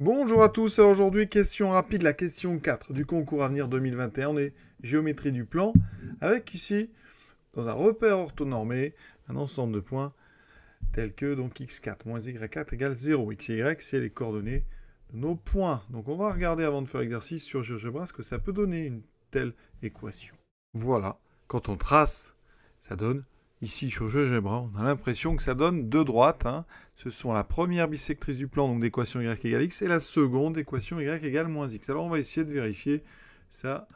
Bonjour à tous, alors aujourd'hui question rapide, la question 4 du concours venir 2021, on est géométrie du plan, avec ici, dans un repère orthonormé, un ensemble de points tels que donc x4 moins y4 égale 0, x et y c'est les coordonnées de nos points. Donc on va regarder avant de faire l'exercice sur GeoGebra ce que ça peut donner une telle équation. Voilà, quand on trace, ça donne Ici, sur GeoGebra, on a l'impression que ça donne deux droites. Hein. Ce sont la première bisectrice du plan, donc d'équation y égale x, et la seconde équation y égale moins x. Alors on va essayer de vérifier ça.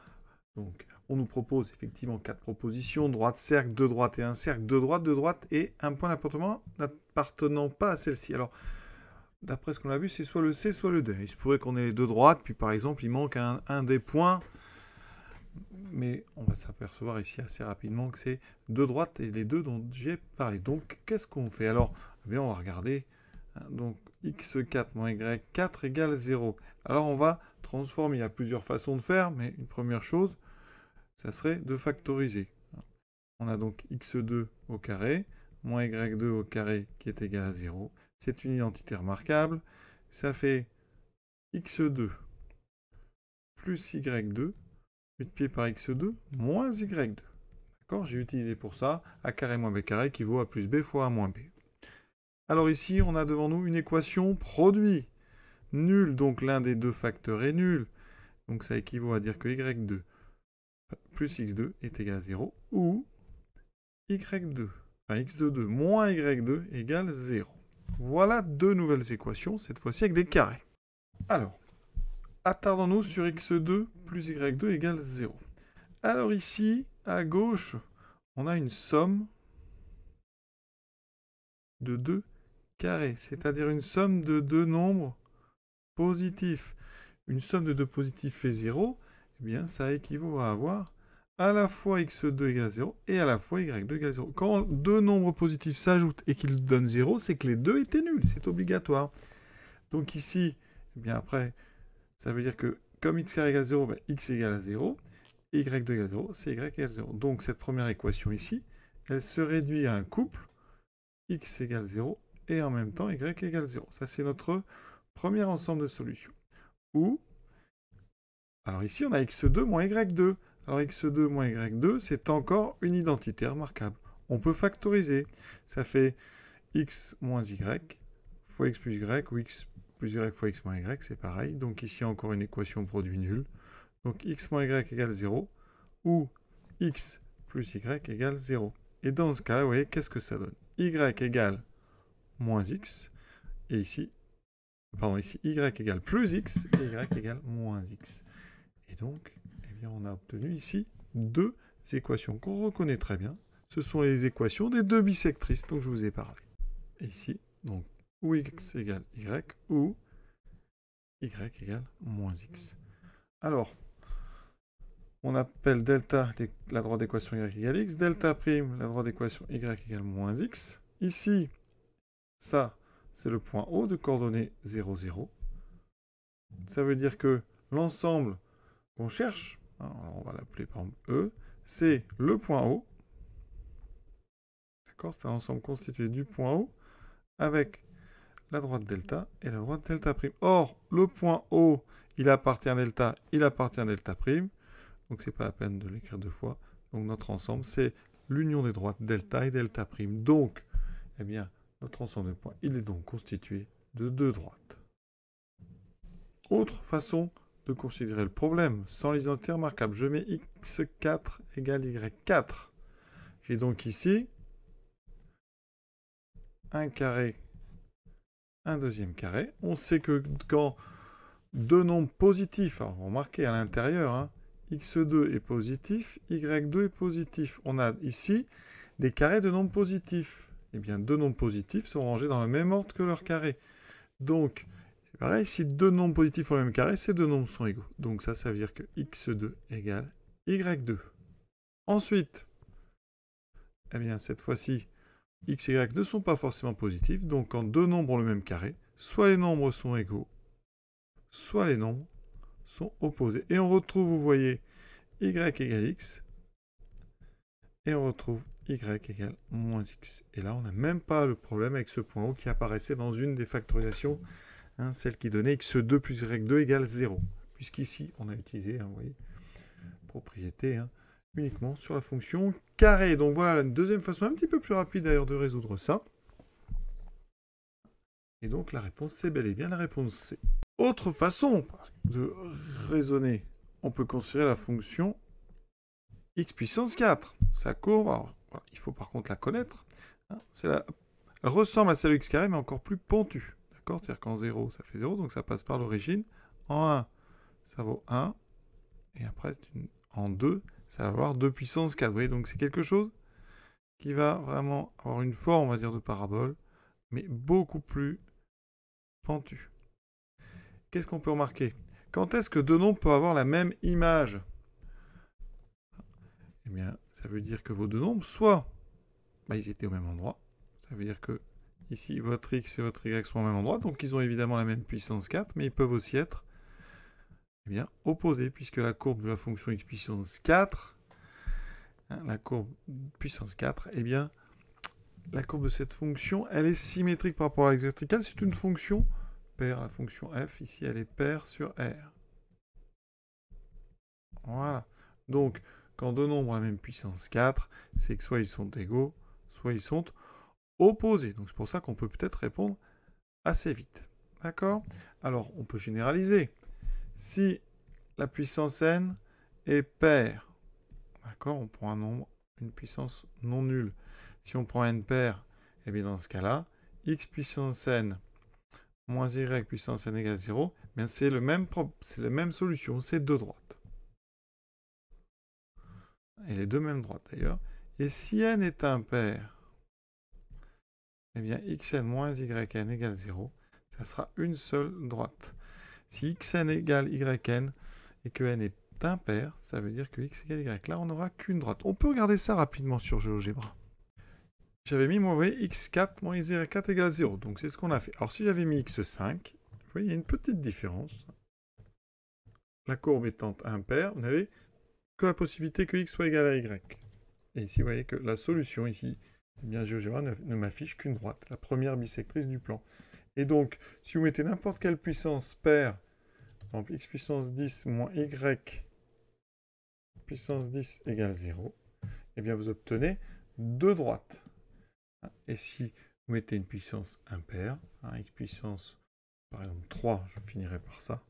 Donc on nous propose effectivement quatre propositions, droite, cercle, deux droites et un cercle, deux droites, deux droites et un point d'appartement n'appartenant pas à celle-ci. Alors, d'après ce qu'on a vu, c'est soit le C, soit le D. Il se pourrait qu'on ait les deux droites, puis par exemple, il manque un des points mais on va s'apercevoir ici assez rapidement que c'est deux droites et les deux dont j'ai parlé. Donc qu'est-ce qu'on fait Alors, eh on va regarder. Hein, donc x4 moins y4 égale 0. Alors on va transformer. Il y a plusieurs façons de faire, mais une première chose, ça serait de factoriser. On a donc x2 au carré moins y2 au carré qui est égal à 0. C'est une identité remarquable. Ça fait x2 plus y2 8 pieds par x2 moins y2. D'accord J'ai utilisé pour ça a carré moins b carré qui vaut a plus b fois a moins b. Alors ici, on a devant nous une équation produit. Nul, donc l'un des deux facteurs est nul. Donc ça équivaut à dire que y2 plus x2 est égal à 0 ou y2, enfin x2 moins y2 égale 0. Voilà deux nouvelles équations, cette fois-ci avec des carrés. Alors, attardons-nous sur x2 plus y2 égale 0. Alors ici, à gauche, on a une somme de 2 carrés, c'est-à-dire une somme de deux nombres positifs. Une somme de deux positifs fait 0, eh bien ça équivaut à avoir à la fois x2 égale 0 et à la fois y2 égale 0. Quand deux nombres positifs s'ajoutent et qu'ils donnent 0, c'est que les deux étaient nuls, c'est obligatoire. Donc ici, eh bien après, ça veut dire que comme x égale 0, ben, x égale à 0, y 2 égale 0, c'est y égale 0. Donc cette première équation ici, elle se réduit à un couple, x égale 0, et en même temps y égale 0. Ça c'est notre premier ensemble de solutions. Ou, alors ici on a x2 moins y2. Alors x2 moins y2, c'est encore une identité remarquable. On peut factoriser. Ça fait x moins y fois x plus y ou x plus plus y fois x moins y, c'est pareil. Donc ici encore une équation produit nul. Donc x moins y égale 0, ou x plus y égale 0. Et dans ce cas vous voyez, qu'est-ce que ça donne y égale moins x, et ici, pardon, ici, y égale plus x, et y égale moins x. Et donc, eh bien, on a obtenu ici deux équations qu'on reconnaît très bien. Ce sont les équations des deux bisectrices dont je vous ai parlé. Et ici, donc ou x égale y, ou y égale moins x. Alors, on appelle delta la droite d'équation y égale x, delta prime la droite d'équation y égale moins x. Ici, ça, c'est le point O de coordonnées 0, 0. Ça veut dire que l'ensemble qu'on cherche, hein, on va l'appeler par exemple E, c'est le point O. D'accord C'est un ensemble constitué du point O avec la droite delta et la droite delta prime. Or, le point O, il appartient à delta, il appartient à delta prime. Donc, c'est pas la peine de l'écrire deux fois. Donc, notre ensemble, c'est l'union des droites delta et delta prime. Donc, eh bien, notre ensemble de points, il est donc constitué de deux droites. Autre façon de considérer le problème, sans les identités remarquables, je mets x4 égale y4. J'ai donc ici un carré deuxième carré. On sait que quand deux nombres positifs, alors remarquez à l'intérieur, hein, x2 est positif, y2 est positif. On a ici des carrés de nombres positifs. Eh bien, deux nombres positifs sont rangés dans le même ordre que leur carré. Donc, c'est pareil, si deux nombres positifs ont le même carré, ces deux nombres sont égaux. Donc ça, ça veut dire que x2 égale y2. Ensuite, eh bien, cette fois-ci, x et y ne sont pas forcément positifs, donc quand deux nombres ont le même carré, soit les nombres sont égaux, soit les nombres sont opposés. Et on retrouve, vous voyez, y égale x, et on retrouve y égale moins x. Et là, on n'a même pas le problème avec ce point haut qui apparaissait dans une des factorisations, hein, celle qui donnait x2 plus y2 égale 0. Puisqu'ici, on a utilisé, hein, vous voyez, propriété, hein, uniquement sur la fonction carré. Donc voilà une deuxième façon un petit peu plus rapide d'ailleurs de résoudre ça. Et donc la réponse c'est bel et bien la réponse C. Autre façon de raisonner, on peut considérer la fonction x puissance 4. Sa courbe, il faut par contre la connaître, hein. elle ressemble à celle de x carré mais encore plus pentue. D'accord C'est-à-dire qu'en 0 ça fait 0, donc ça passe par l'origine. En 1 ça vaut 1, et après une... en 2 ça va avoir 2 puissance 4. Vous voyez, donc c'est quelque chose qui va vraiment avoir une forme, on va dire, de parabole, mais beaucoup plus pentue. Qu'est-ce qu'on peut remarquer Quand est-ce que deux nombres peuvent avoir la même image Eh bien, ça veut dire que vos deux nombres, soit bah, ils étaient au même endroit, ça veut dire que ici, votre x et votre y sont au même endroit, donc ils ont évidemment la même puissance 4, mais ils peuvent aussi être eh bien, opposé, puisque la courbe de la fonction x puissance 4, hein, la courbe puissance 4, et eh bien, la courbe de cette fonction, elle est symétrique par rapport à l'axe C'est une fonction paire, la fonction f, ici, elle est paire sur R. Voilà. Donc, quand deux nombres ont la même puissance 4, c'est que soit ils sont égaux, soit ils sont opposés. Donc, c'est pour ça qu'on peut peut-être répondre assez vite. D'accord Alors, on peut généraliser. Si la puissance n est paire, d'accord, on prend un nombre, une puissance non nulle. Si on prend n paire, et eh bien dans ce cas-là, x puissance n moins y puissance n égale 0, eh bien c'est le même c'est la même solution, c'est deux droites. Et les deux mêmes droites d'ailleurs. Et si n est impair, eh bien xn moins yn égale 0, ça sera une seule droite. Si xn égale yn et que n est impair, ça veut dire que x égale y. Là, on n'aura qu'une droite. On peut regarder ça rapidement sur GeoGebra. J'avais mis, vous voyez, x4 moins y4 égale 0. Donc, c'est ce qu'on a fait. Alors, si j'avais mis x5, vous voyez, il y a une petite différence. La courbe étant impair. vous n'avez que la possibilité que x soit égal à y. Et ici, vous voyez que la solution, ici, eh bien, GeoGebra ne m'affiche qu'une droite, la première bisectrice du plan. Et donc, si vous mettez n'importe quelle puissance paire, par exemple x puissance 10 moins y puissance 10 égale 0, eh bien vous obtenez deux droites. Et si vous mettez une puissance impaire, hein, x puissance par exemple 3, je finirai par ça,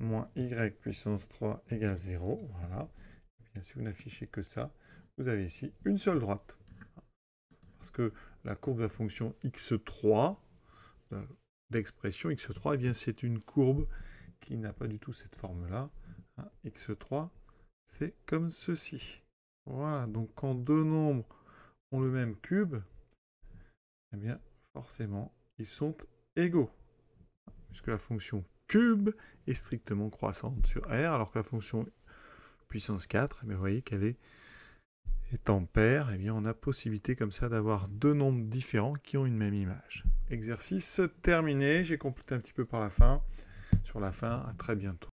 moins y puissance 3 égale 0, voilà. Et eh bien, si vous n'affichez que ça, vous avez ici une seule droite. Parce que la courbe de la fonction x3, euh, d'expression x3, eh bien c'est une courbe qui n'a pas du tout cette forme-là. Hein. x3, c'est comme ceci. Voilà, donc quand deux nombres ont le même cube, eh bien forcément, ils sont égaux. Puisque la fonction cube est strictement croissante sur R, alors que la fonction puissance 4, mais eh vous voyez qu'elle est étant pair, eh bien on a possibilité comme ça d'avoir deux nombres différents qui ont une même image. Exercice terminé, j'ai complété un petit peu par la fin. Sur la fin, à très bientôt.